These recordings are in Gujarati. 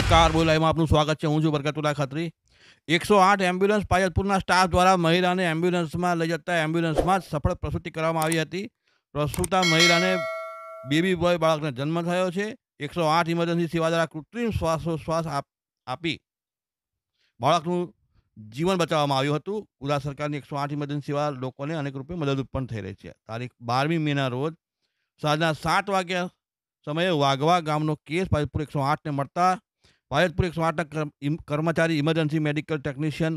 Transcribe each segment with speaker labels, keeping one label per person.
Speaker 1: નમસ્કાર બોલ લાઈવમાં આપનું સ્વાગત છે હું છું બરકતુલ્લા ખત્રી એકસો આઠ એમ્બ્યુલન્સ પાયલપુરના સ્ટાફ દ્વારા મહિલાને એમ્બ્યુલન્સમાં લઈ જતા એમ્બ્યુલન્સમાં સફળ પ્રસૂતિ કરવામાં આવી હતી પ્રસૂતા મહિલાને બેબી બોય બાળકને જન્મ થયો છે એકસો આઠ ઇમરજન્સી સેવા દ્વારા કૃત્રિમ શ્વાસોશ્વાસ આપી બાળકનું જીવન બચાવવામાં આવ્યું હતું ગુજરાત સરકારની એકસો આઠ ઇમરજન્સી સેવા લોકોને અનેક રૂપે મદદરૂપ પણ થઈ રહી છે તારીખ બારમી મેના રોજ સાંજના સાત વાગ્યા સમયે વાઘવા ગામનો કેસ પાલપુર એકસો આઠને મળતા પાયલતપુર એકસો આઠના કર્મચારી emergency medical technician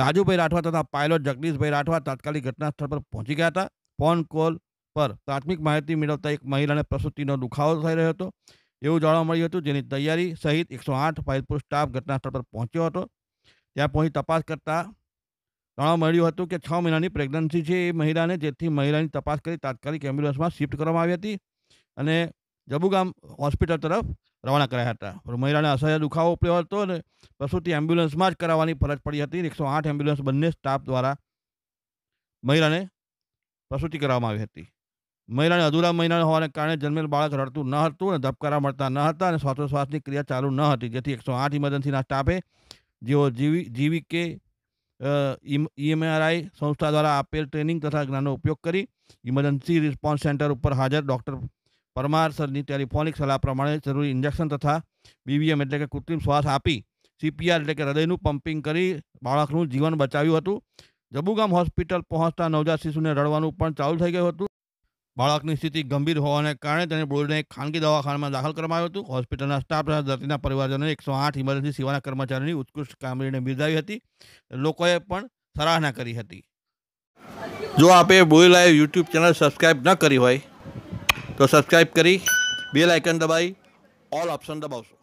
Speaker 1: Rajubhai Rathwa તથા પાયલોટ જગદીશભાઈ રાઠવા તાત્કાલિક ઘટનાસ્થળ પર પહોંચી ગયા હતા ફોન કોલ પર પ્રાથમિક માહિતી મેળવતા એક મહિલાને પ્રસૂતિનો દુખાવો થઈ રહ્યો હતો એવું જાણવા મળ્યું હતું જેની તૈયારી સહિત એકસો આઠ પાયલતપુર સ્ટાફ ઘટનાસ્થળ પર પહોંચ્યો હતો ત્યાં પહોંચી તપાસ કરતા જાણવા મળ્યું હતું કે છ મહિનાની પ્રેગ્નન્સી છે એ મહિલાને જેથી મહિલાની તપાસ કરી તાત્કાલિક એમ્બ્યુલન્સમાં શિફ્ટ કરવામાં આવી હતી અને જબુગામ હોસ્પિટલ તરફ રવાના કર્યા હતા પણ મહિલાને અસહ્ય દુખાવો પડ્યો હતો અને પ્રસૂતિ એમ્બ્યુલન્સમાં જ કરાવવાની ફરજ પડી હતી એકસો આઠ એમ્બ્યુલન્સ બંને સ્ટાફ દ્વારા મહિલાને પ્રસૂતિ કરવામાં આવી હતી મહિલાને અધૂરા મહિના હોવાને કારણે જન્મેલ બાળક રડતું ન હતું અને ધબકારા મળતા ન હતા અને શ્વાસોશ્વાસની ક્રિયા ચાલુ ન હતી જેથી એકસો આઠ ઇમરજન્સીના સ્ટાફે જેઓ જીવી જીવી કે ઈએમઆરઆઈ સંસ્થા દ્વારા આપેલ ટ્રેનિંગ તથા જ્ઞાનનો ઉપયોગ કરી ઇમરજન્સી રિસ્પોન્સ સેન્ટર ઉપર હાજર ડૉક્ટર પરમાર સરની ટેલિફોનિક સલાહ પ્રમાણે જરૂરી ઇન્જેક્શન તથા બીવીએમ એટલે કે કૃત્રિમ શ્વાસ આપી સીપીઆર એટલે કે હૃદયનું પમ્પિંગ કરી બાળકનું જીવન બચાવ્યું હતું જબુગામ હોસ્પિટલ પહોંચતા નવજાત શિશુને રડવાનું પણ ચાલુ થઈ ગયું હતું બાળકની સ્થિતિ ગંભીર હોવાને કારણે તેને બોર્ડને ખાનગી દવાખાનામાં દાખલ કરવામાં આવ્યું હતું હોસ્પિટલના સ્ટાફ તથા દર્દીના પરિવારજનોને એકસો આઠ ઇમરજન્સી સેવાના કર્મચારીની ઉત્કૃષ્ટ કામગીરીને બિરદાવી હતી લોકોએ પણ સરાહના કરી હતી જો આપે boy live YouTube channel subscribe ન કરી હોય તો સબસ્ક્રાઈબ કરી બેલ આઇકન દબાવી ઓલ ઓપ્શન દબાવશો